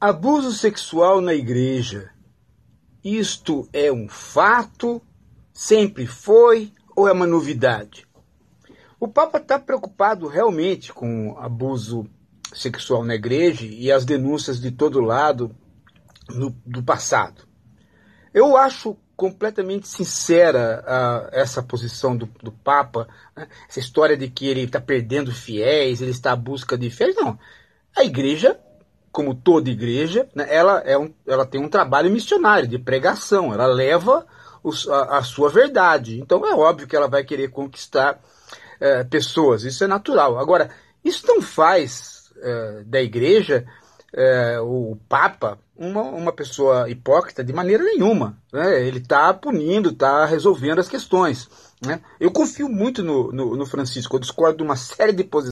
Abuso sexual na igreja. Isto é um fato? Sempre foi ou é uma novidade? O Papa está preocupado realmente com abuso sexual na igreja e as denúncias de todo lado no, do passado. Eu acho completamente sincera ah, essa posição do, do Papa, né? essa história de que ele está perdendo fiéis, ele está à busca de fiéis. Não. A igreja como toda igreja, né, ela, é um, ela tem um trabalho missionário, de pregação, ela leva os, a, a, sua verdade. Então é óbvio que ela vai querer conquistar é, pessoas, isso é natural. Agora, isso não faz é, da igreja é, o Papa uma, uma pessoa hipócrita de maneira nenhuma. Né? Ele está punindo, está resolvendo as questões. Né? Eu confio muito no, no, no Francisco, eu discordo de uma série de posições.